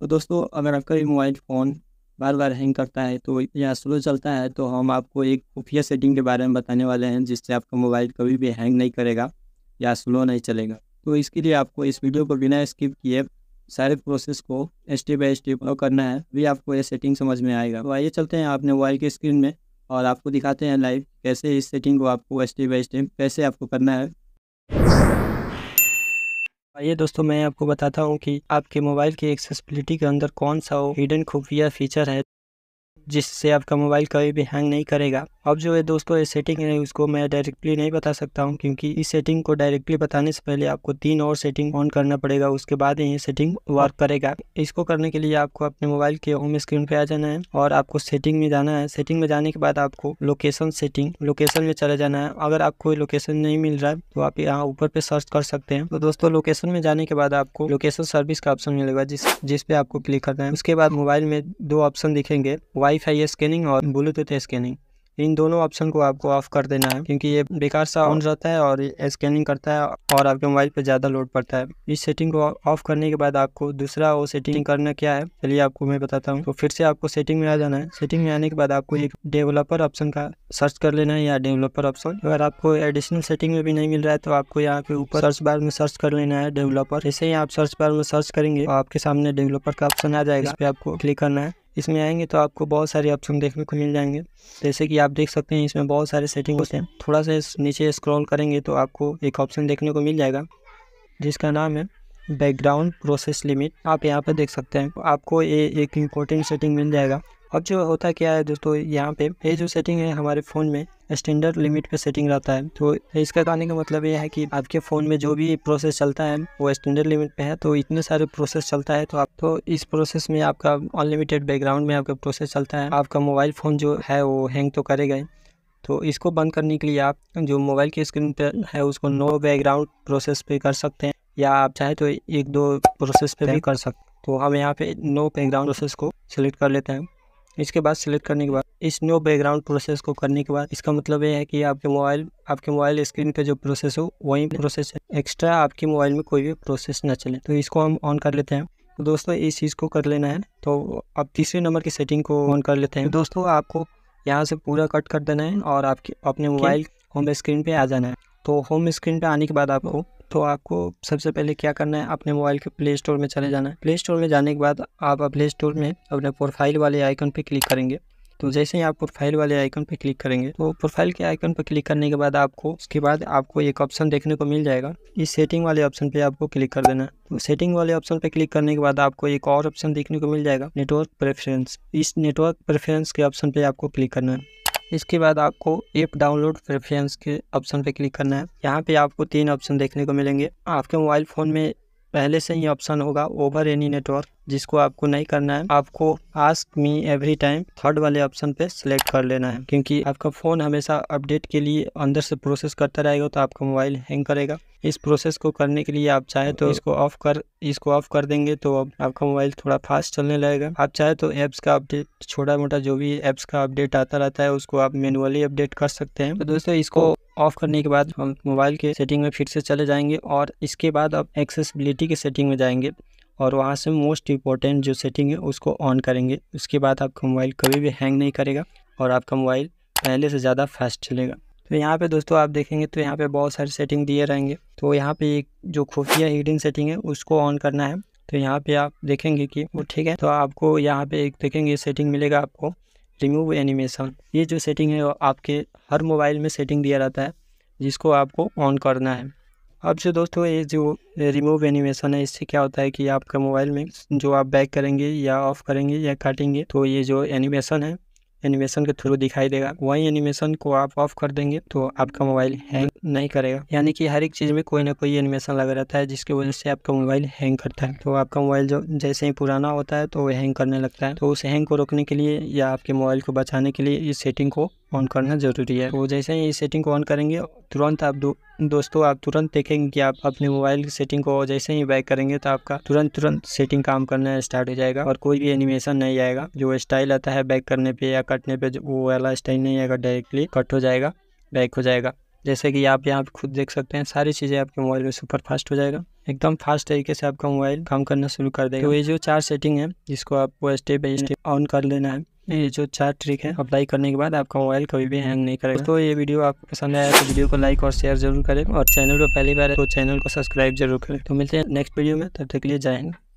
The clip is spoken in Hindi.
तो दोस्तों अगर आपका ये मोबाइल फ़ोन बार बार हैंग करता है तो या स्लो चलता है तो हम आपको एक खुफिया सेटिंग के बारे में बताने वाले हैं जिससे आपका मोबाइल कभी भी हैंग नहीं करेगा या स्लो नहीं चलेगा तो इसके लिए आपको इस वीडियो को बिना स्किप किए सारे प्रोसेस को स्टेप बाई स्टेप फॉलो करना है भी आपको ये सेटिंग समझ में आएगा तो आइए चलते हैं आपने मोबाइल की स्क्रीन में और आपको दिखाते हैं लाइव कैसे इस सेटिंग को आपको स्टेप बाई स्टेप कैसे आपको करना है आइए दोस्तों मैं आपको बताता हूँ कि आपके मोबाइल की एक्सेसिबिलिटी के अंदर कौन सा हिडन खुफिया फीचर है जिससे आपका मोबाइल कभी भी हैंग नहीं करेगा अब जो है दोस्तों ये सेटिंग है उसको मैं डायरेक्टली नहीं बता सकता हूँ क्योंकि इस सेटिंग को डायरेक्टली बताने से पहले आपको तीन और सेटिंग ऑन करना पड़ेगा उसके बाद ही ये सेटिंग वर्क करेगा इसको करने के लिए आपको अपने मोबाइल के होम स्क्रीन पे आ जाना है और आपको सेटिंग में जाना है सेटिंग में जाने के बाद आपको लोकेशन सेटिंग लोकेशन में चले जाना है अगर आपको लोकेशन नहीं मिल रहा है तो आप यहाँ ऊपर पे सर्च कर सकते हैं तो दोस्तों लोकेशन में जाने के बाद आपको लोकेशन सर्विस का ऑप्शन मिलेगा जिस जिसपे आपको क्लिक करना है उसके बाद मोबाइल में दो ऑप्शन दिखेंगे वाई वाईफाई स्कैनिंग और ब्लूटूथ स्कैनिंग इन दोनों ऑप्शन को आपको ऑफ कर देना है क्योंकि ये बेकार सा ऑन रहता है और स्कैनिंग करता है और आपके मोबाइल पर ज़्यादा लोड पड़ता है इस सेटिंग को ऑफ करने के बाद आपको दूसरा वो सेटिंग करना क्या है चलिए आपको मैं बताता हूँ तो फिर से आपको सेटिंग में आ जाना है सेटिंग में आने के बाद आपको एक डेवलपर ऑप्शन का सर्च कर लेना है या डेवलपर ऑप्शन अगर आपको एडिशनल सेटिंग में भी नहीं मिल रहा है तो आपको यहाँ पे ऊपर सर्च बार में सर्च कर लेना है डेवलपर जैसे ही आप सर्च बार में सर्च करेंगे तो आपके सामने डेवलपर का ऑप्शन आ जाएगा इस पर आपको क्लिक करना है इसमें आएंगे तो आपको बहुत सारे ऑप्शन देखने को मिल जाएंगे जैसे कि आप देख सकते हैं इसमें बहुत सारे सेटिंग होते हैं थोड़ा सा नीचे स्क्रॉल करेंगे तो आपको एक ऑप्शन देखने को मिल जाएगा जिसका नाम है बैकग्राउंड प्रोसेस लिमिट आप यहाँ पर देख सकते हैं आपको ये एक इम्पोर्टेंट सेटिंग मिल जाएगा अब जो होता क्या है दोस्तों यहाँ पे ये जो सेटिंग है हमारे फ़ोन में स्टैंडर्ड लिमिट पे सेटिंग रहता है तो इसका कहने का मतलब ये है कि आपके फ़ोन में जो भी प्रोसेस चलता है वो स्टैंडर्ड लिमिट पे है तो इतने सारे प्रोसेस चलता है तो आप तो इस प्रोसेस में आपका अनलिमिटेड बैकग्राउंड में आपका प्रोसेस चलता है आपका मोबाइल फ़ोन जो है वो हैंग तो करेगा तो इसको बंद करने के लिए आप जो मोबाइल की स्क्रीन पर है उसको नो बैकग्राउंड प्रोसेस पे कर सकते हैं या आप चाहे तो एक दो प्रोसेस पे भी कर सकते तो हम यहाँ पे नो बैकग्राउंड प्रोसेस को सिलेक्ट कर लेते हैं इसके बाद सेलेक्ट करने के बाद इस नो बैकग्राउंड प्रोसेस को करने के बाद इसका मतलब ये है कि आपके मोबाइल आपके मोबाइल स्क्रीन पे जो प्रोसेस हो वही प्रोसेस एक्स्ट्रा आपके मोबाइल में कोई भी प्रोसेस ना चले तो इसको हम ऑन कर लेते हैं तो दोस्तों इस चीज़ को कर लेना है तो आप तीसरे नंबर की सेटिंग को ऑन कर लेते हैं तो दोस्तों आपको यहाँ से पूरा कट कर देना है और आपके अपने मोबाइल होम स्क्रीन पर आ जाना है तो होम स्क्रीन पर आने के बाद आपको तो आपको सबसे पहले क्या करना है अपने मोबाइल के प्ले स्टोर में चले जाना है प्ले स्टोर में जाने के बाद आप प्ले स्टोर में अपने प्रोफाइल वाले आइकन पर क्लिक करेंगे तो जैसे ही आप प्रोफाइल वाले आइकन पर क्लिक करेंगे तो प्रोफाइल के आइकन पर क्लिक करने के बाद आपको उसके बाद आपको एक ऑप्शन देखने को मिल जाएगा इस सेटिंग वाले ऑप्शन पे आपको क्लिक कर देना है तो सेटिंग वाले ऑप्शन पे क्लिक करने के बाद आपको एक और ऑप्शन देखने को मिल जाएगा नेटवर्क प्रेफरेंस इस नेटवर्क प्रेफरेंस के ऑप्शन पर आपको क्लिक करना है इसके बाद आपको ऐप डाउनलोड प्रेफरेंस के ऑप्शन पे क्लिक करना है यहाँ पे आपको तीन ऑप्शन देखने को मिलेंगे आपके मोबाइल फ़ोन में पहले से ही ऑप्शन होगा ओवर एनी नेटवर्क जिसको आपको नहीं करना है आपको ask me every time third वाले ऑप्शन पे सिलेक्ट कर लेना है क्योंकि आपका फ़ोन हमेशा अपडेट के लिए अंदर से प्रोसेस करता रहेगा तो आपका मोबाइल हैंग करेगा इस प्रोसेस को करने के लिए आप चाहे तो हाँ। इसको ऑफ कर इसको ऑफ कर देंगे तो अब आपका मोबाइल थोड़ा फास्ट चलने लगेगा आप चाहे तो ऐप्स का अपडेट छोटा मोटा जो भी ऐप्स का अपडेट आता रहता है उसको आप मैनुअली अपडेट कर सकते हैं तो दोस्तों इसको ऑफ करने के बाद हम मोबाइल के सेटिंग में फिर से चले जाएंगे और इसके बाद आप एक्सेसबिलिटी के सेटिंग में जाएंगे और वहाँ से मोस्ट इम्पॉर्टेंट जो सेटिंग है उसको ऑन करेंगे उसके बाद आपका मोबाइल कभी भी हैंग नहीं करेगा और आपका मोबाइल पहले से ज़्यादा फास्ट चलेगा तो यहाँ पे दोस्तों आप देखेंगे तो यहाँ पे बहुत सारे सेटिंग दिए रहेंगे तो यहाँ पे एक जो खुफिया हिडन सेटिंग है उसको ऑन करना है तो यहाँ पे आप देखेंगे कि वो ठीक है तो आपको यहाँ पे एक देखेंगे सेटिंग मिलेगा आपको रिमूव एनिमेशन ये जो सेटिंग है आपके हर मोबाइल में सेटिंग दिया रहता है जिसको आपको ऑन करना है अब जो दोस्तों ये जो रिमूव एनिमेशन है इससे क्या होता है कि आपके मोबाइल में जो आप बैक करेंगे या ऑफ करेंगे या काटेंगे तो ये जो एनिमेशन है एनिमेशन के थ्रू दिखाई देगा वही एनिमेशन को आप ऑफ कर देंगे तो आपका मोबाइल हैंग नहीं करेगा यानी कि हर एक चीज़ में कोई ना कोई एनिमेशन लगा रहता है जिसकी वजह से आपका मोबाइल हैंग करता है तो आपका मोबाइल जो जैसे ही पुराना होता है तो वो हैंग करने लगता है तो उस हैंग को रोकने के लिए या आपके मोबाइल को बचाने के लिए इस सेटिंग को ऑन करना जरूरी है तो जैसे ही इस सेटिंग को ऑन करेंगे तुरंत आप दो, दोस्तों आप तुरंत देखेंगे कि आप अपने मोबाइल की सेटिंग को जैसे ही बैक करेंगे तो आपका तुरंत तुरंत सेटिंग काम करना स्टार्ट हो जाएगा और कोई भी एनिमेशन नहीं आएगा जो स्टाइल आता है बैक करने पे या कटने पे वो वाला स्टाइल नहीं आएगा डायरेक्टली कट हो जाएगा बैक हो जाएगा जैसे कि आप यहाँ पे खुद देख सकते हैं सारी चीज़ें आपके मोबाइल में सुपर फास्ट हो जाएगा एकदम फास्ट तरीके से आपका मोबाइल काम करना शुरू कर देगा तो ये जो चार सेटिंग है जिसको आपको स्टेप बाई स्टेप ऑन कर लेना है ये जो चार ट्रिक है अप्लाई करने के बाद आपका मोबाइल कभी भी हैंग नहीं करेगा तो ये वीडियो आपको पसंद आया तो वीडियो को लाइक और शेयर जरूर करें और चैनल पर पहली बार तो चैनल को सब्सक्राइब जरूर करें तो मिलते हैं नेक्स्ट वीडियो में तब तक के लिए जाएंगे